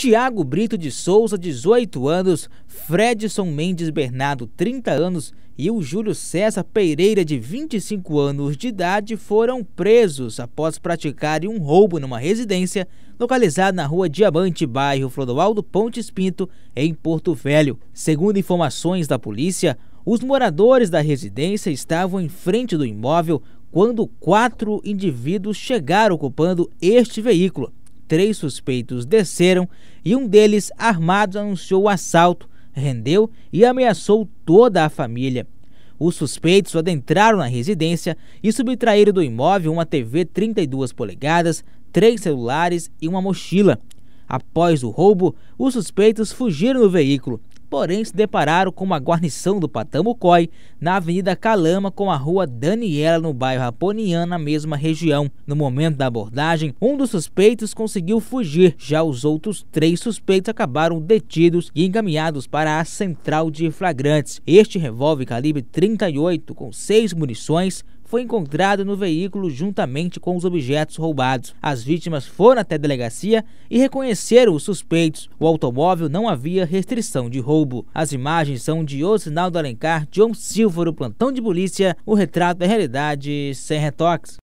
Tiago Brito de Souza, 18 anos, Fredson Mendes Bernardo, 30 anos e o Júlio César Pereira, de 25 anos de idade, foram presos após praticarem um roubo numa residência localizada na rua Diamante, bairro Flodoaldo Pontes Pinto, em Porto Velho. Segundo informações da polícia, os moradores da residência estavam em frente do imóvel quando quatro indivíduos chegaram ocupando este veículo três suspeitos desceram e um deles, armado, anunciou o assalto, rendeu e ameaçou toda a família. Os suspeitos adentraram na residência e subtraíram do imóvel uma TV 32 polegadas, três celulares e uma mochila. Após o roubo, os suspeitos fugiram do veículo porém se depararam com uma guarnição do Patamucói na Avenida Calama com a Rua Daniela no bairro Raponian, na mesma região. No momento da abordagem, um dos suspeitos conseguiu fugir, já os outros três suspeitos acabaram detidos e encaminhados para a central de flagrantes. Este revólver calibre 38 com seis munições foi encontrado no veículo juntamente com os objetos roubados. As vítimas foram até a delegacia e reconheceram os suspeitos. O automóvel não havia restrição de roubo. As imagens são de Osinaldo Alencar, John Silva, do plantão de polícia. O retrato é realidade sem retoques.